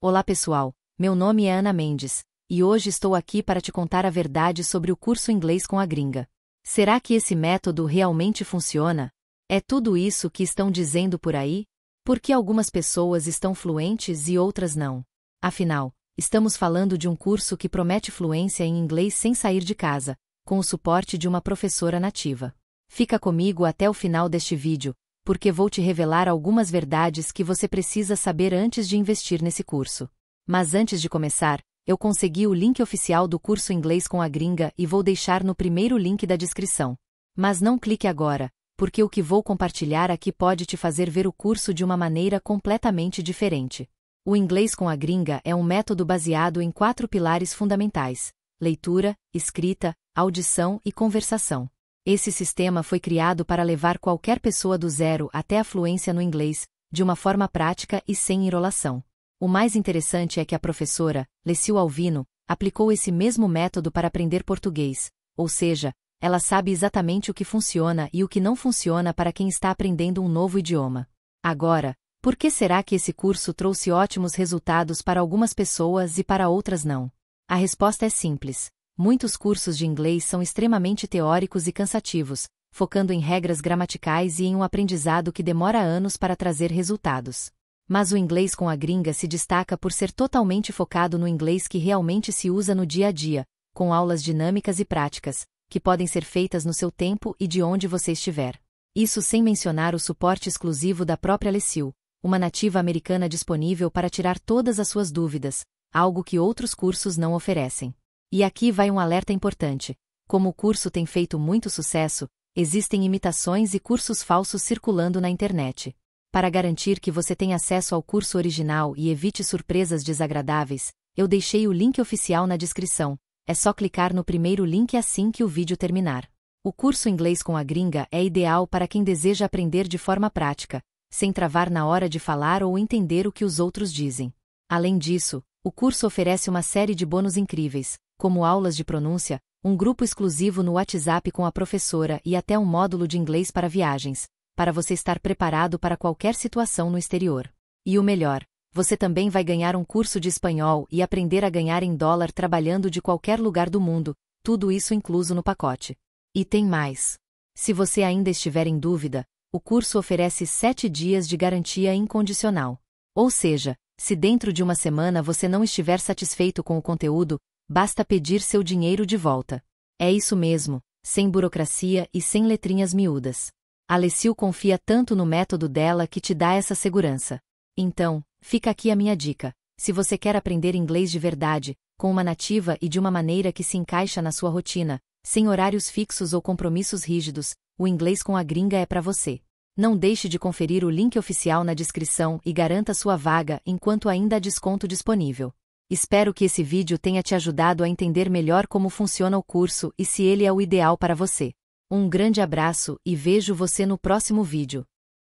Olá pessoal, meu nome é Ana Mendes, e hoje estou aqui para te contar a verdade sobre o curso inglês com a gringa. Será que esse método realmente funciona? É tudo isso que estão dizendo por aí? Por que algumas pessoas estão fluentes e outras não? Afinal, estamos falando de um curso que promete fluência em inglês sem sair de casa, com o suporte de uma professora nativa. Fica comigo até o final deste vídeo, porque vou te revelar algumas verdades que você precisa saber antes de investir nesse curso. Mas antes de começar, eu consegui o link oficial do curso Inglês com a Gringa e vou deixar no primeiro link da descrição. Mas não clique agora, porque o que vou compartilhar aqui pode te fazer ver o curso de uma maneira completamente diferente. O Inglês com a Gringa é um método baseado em quatro pilares fundamentais: leitura, escrita, audição e conversação. Esse sistema foi criado para levar qualquer pessoa do zero até a fluência no inglês, de uma forma prática e sem enrolação. O mais interessante é que a professora, Lecil Alvino, aplicou esse mesmo método para aprender português, ou seja, ela sabe exatamente o que funciona e o que não funciona para quem está aprendendo um novo idioma. Agora, por que será que esse curso trouxe ótimos resultados para algumas pessoas e para outras não? A resposta é simples. Muitos cursos de inglês são extremamente teóricos e cansativos, focando em regras gramaticais e em um aprendizado que demora anos para trazer resultados. Mas o inglês com a gringa se destaca por ser totalmente focado no inglês que realmente se usa no dia a dia, com aulas dinâmicas e práticas, que podem ser feitas no seu tempo e de onde você estiver. Isso sem mencionar o suporte exclusivo da própria Lecil, uma nativa americana disponível para tirar todas as suas dúvidas, algo que outros cursos não oferecem. E aqui vai um alerta importante. Como o curso tem feito muito sucesso, existem imitações e cursos falsos circulando na internet. Para garantir que você tenha acesso ao curso original e evite surpresas desagradáveis, eu deixei o link oficial na descrição. É só clicar no primeiro link assim que o vídeo terminar. O curso Inglês com a Gringa é ideal para quem deseja aprender de forma prática, sem travar na hora de falar ou entender o que os outros dizem. Além disso, o curso oferece uma série de bônus incríveis, como aulas de pronúncia, um grupo exclusivo no WhatsApp com a professora e até um módulo de inglês para viagens, para você estar preparado para qualquer situação no exterior. E o melhor, você também vai ganhar um curso de espanhol e aprender a ganhar em dólar trabalhando de qualquer lugar do mundo, tudo isso incluso no pacote. E tem mais. Se você ainda estiver em dúvida, o curso oferece 7 dias de garantia incondicional. Ou seja, se dentro de uma semana você não estiver satisfeito com o conteúdo, Basta pedir seu dinheiro de volta. É isso mesmo, sem burocracia e sem letrinhas miúdas. Alessil confia tanto no método dela que te dá essa segurança. Então, fica aqui a minha dica. Se você quer aprender inglês de verdade, com uma nativa e de uma maneira que se encaixa na sua rotina, sem horários fixos ou compromissos rígidos, o inglês com a gringa é para você. Não deixe de conferir o link oficial na descrição e garanta sua vaga enquanto ainda há desconto disponível. Espero que esse vídeo tenha te ajudado a entender melhor como funciona o curso e se ele é o ideal para você. Um grande abraço e vejo você no próximo vídeo.